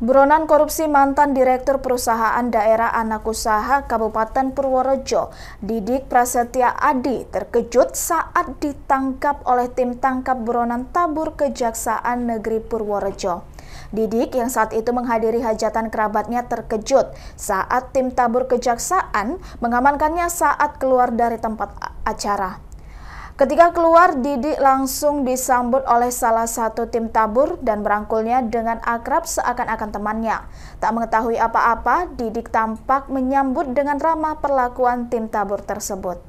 Buronan korupsi mantan Direktur Perusahaan Daerah Anak Usaha Kabupaten Purworejo, Didik Prasetya Adi, terkejut saat ditangkap oleh tim tangkap buronan tabur Kejaksaan Negeri Purworejo. Didik yang saat itu menghadiri hajatan kerabatnya terkejut saat tim tabur kejaksaan mengamankannya saat keluar dari tempat acara. Ketika keluar, didik langsung disambut oleh salah satu tim tabur dan merangkulnya dengan akrab seakan-akan temannya. Tak mengetahui apa-apa, Didik tampak menyambut dengan ramah perlakuan tim tabur tersebut.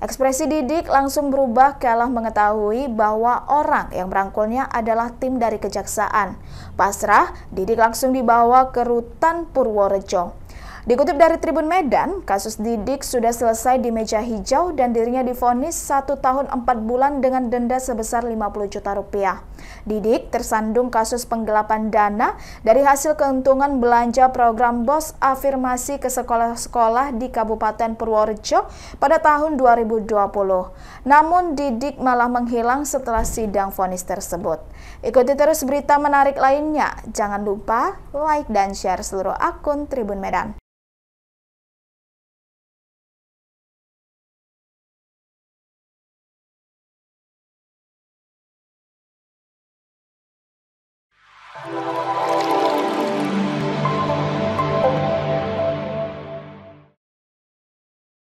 Ekspresi Didik langsung berubah kalah mengetahui bahwa orang yang merangkulnya adalah tim dari kejaksaan. Pasrah, Didik langsung dibawa ke rutan Purworejo. Dikutip dari Tribun Medan, kasus Didik sudah selesai di meja hijau dan dirinya difonis satu tahun empat bulan dengan denda sebesar 50 juta rupiah. Didik tersandung kasus penggelapan dana dari hasil keuntungan belanja program BOS afirmasi ke sekolah-sekolah di Kabupaten Purworejo pada tahun 2020. Namun Didik malah menghilang setelah sidang fonis tersebut. Ikuti terus berita menarik lainnya. Jangan lupa like dan share seluruh akun Tribun Medan.